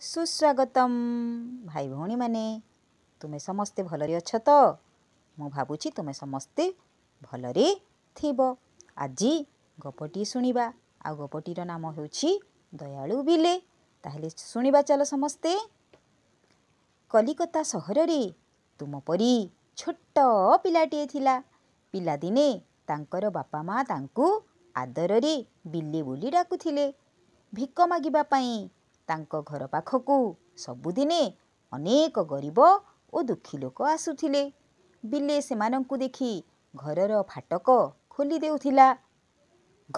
ସୁସ୍ୱାଗତମ ଭାଇ ଭଉଣୀମାନେ ତୁମେ ସମସ୍ତେ ଭଲରେ ଅଛ ତ ମୁଁ ଭାବୁଛି ତୁମେ ସମସ୍ତେ ଭଲରେ ଥିବ ଆଜି ଗପଟିଏ ଶୁଣିବା ଆଉ ଗପଟିର ନାମ ହେଉଛି ଦୟାଳୁ ବିଲେ ତାହେଲେ ଶୁଣିବା ଚାଲ ସମସ୍ତେ କଲିକତା ସହରରେ ତୁମ ପରି ଛୋଟ ପିଲାଟିଏ ଥିଲା ପିଲାଦିନେ ତାଙ୍କର ବାପା ମାଆ ତାଙ୍କୁ ଆଦରରେ ବିଲି ବୁଲି ଡାକୁଥିଲେ ଭିକ ମାଗିବା ପାଇଁ ତାଙ୍କ ଘର ପାଖକୁ ସବୁଦିନେ ଅନେକ ଗରିବ ଓ ଦୁଃଖୀ ଲୋକ ଆସୁଥିଲେ ବିଲେ ସେମାନଙ୍କୁ ଦେଖି ଘରର ଫାଟକ ଖୋଲି ଦେଉଥିଲା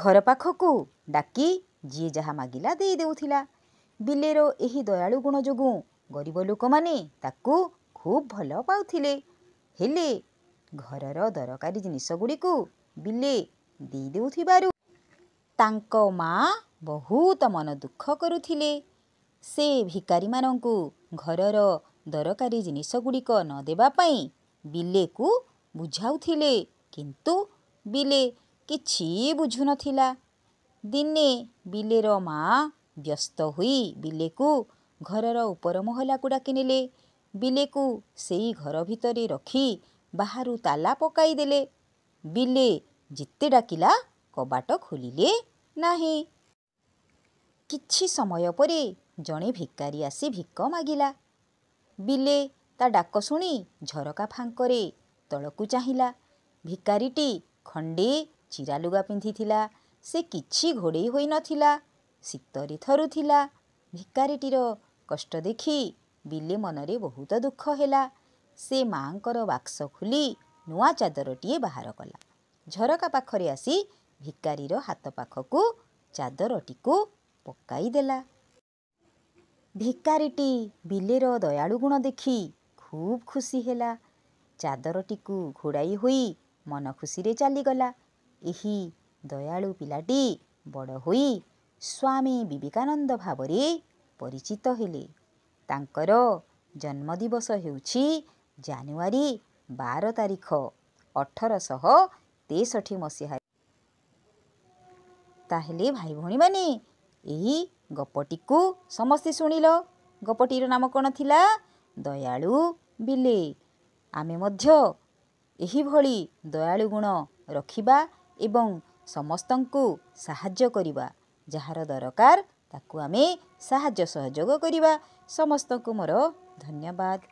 ଘର ପାଖକୁ ଡାକି ଯିଏ ଯାହା ମାଗିଲା ଦେଇ ଦେଉଥିଲା ବିଲେର ଏହି ଦୟାଳୁ ଗୁଣ ଯୋଗୁଁ ଗରିବ ଲୋକମାନେ ତାକୁ ଖୁବ୍ ଭଲ ପାଉଥିଲେ ହେଲେ ଘରର ଦରକାରୀ ଜିନିଷ ଗୁଡ଼ିକୁ ବିଲେ ଦେଇ ଦେଉଥିବାରୁ ତାଙ୍କ ମା ବହୁତ ମନ ଦୁଃଖ କରୁଥିଲେ ସେ ଭିକାରୀମାନଙ୍କୁ ଘରର ଦରକାରୀ ଜିନିଷ ଗୁଡ଼ିକ ନ ଦେବା ପାଇଁ ବିଲେକୁ ବୁଝାଉଥିଲେ କିନ୍ତୁ ବିଲେ କିଛି ବୁଝୁନଥିଲା ଦିନେ ବିଲେର ମା' ବ୍ୟସ୍ତ ହୋଇ ବିଲେକୁ ଘରର ଉପର ମହଲାକୁ ଡାକିନେଲେ ବିଲେକୁ ସେଇ ଘର ଭିତରେ ରଖି ବାହାରୁ ତାଲା ପକାଇଦେଲେ ବିଲେ ଯେତେ ଡାକିଲା କବାଟ ଖୋଲିଲେ ନାହିଁ କିଛି ସମୟ ପରେ ଜଣେ ଭିକାରୀ ଆସି ଭିକ ମାଗିଲା ବିଲେ ତା ଡାକ ଶୁଣି ଝରକା ଫାଙ୍କରେ ତଳକୁ ଚାହିଁଲା ଭିକାରୀଟି ଖଣ୍ଡେ ଚିରାଲୁଗା ପିନ୍ଧିଥିଲା ସେ କିଛି ଘୋଡ଼େଇ ହୋଇନଥିଲା ଶୀତରେ ଥରୁଥିଲା ଭିକାରୀଟିର କଷ୍ଟ ଦେଖି ବିଲେ ମନରେ ବହୁତ ଦୁଃଖ ହେଲା ସେ ମାଆଙ୍କର ବାକ୍ସ ଖୋଲି ନୂଆ ଚାଦରଟିଏ ବାହାର କଲା ଝରକା ପାଖରେ ଆସି ଭିକାରୀର ହାତ ପାଖକୁ ଚାଦରଟିକୁ ପକାଇଦେଲା ଭିକାରୀଟି ବିଲେର ଦୟାଳୁ ଗୁଣ ଦେଖି ଖୁବ୍ ଖୁସି ହେଲା ଚାଦରଟିକୁ ଘୋଡ଼ାଇ ହୋଇ ମନ ଖୁସିରେ ଚାଲିଗଲା ଏହି ଦୟାଳୁ ପିଲାଟି ବଡ଼ ହୋଇ ସ୍ୱାମୀ ବିବେକାନନ୍ଦ ଭାବରେ ପରିଚିତ ହେଲେ ତାଙ୍କର ଜନ୍ମଦିବସ ହେଉଛି ଜାନୁଆରୀ ବାର ତାରିଖ ଅଠରଶହ ତେଷଠି ମସିହା ତାହେଲେ ଭାଇ ଭଉଣୀମାନେ ଏହି ଗପଟିକୁ ସମସ୍ତେ ଶୁଣିଲ ଗପଟିର ନାମ କ'ଣ ଥିଲା ଦୟାଳୁ ବିଲେ ଆମେ ମଧ୍ୟ ଏହିଭଳି ଦୟାଳୁ ଗୁଣ ରଖିବା ଏବଂ ସମସ୍ତଙ୍କୁ ସାହାଯ୍ୟ କରିବା ଯାହାର ଦରକାର ତାକୁ ଆମେ ସାହାଯ୍ୟ ସହଯୋଗ କରିବା ସମସ୍ତଙ୍କୁ ମୋର ଧନ୍ୟବାଦ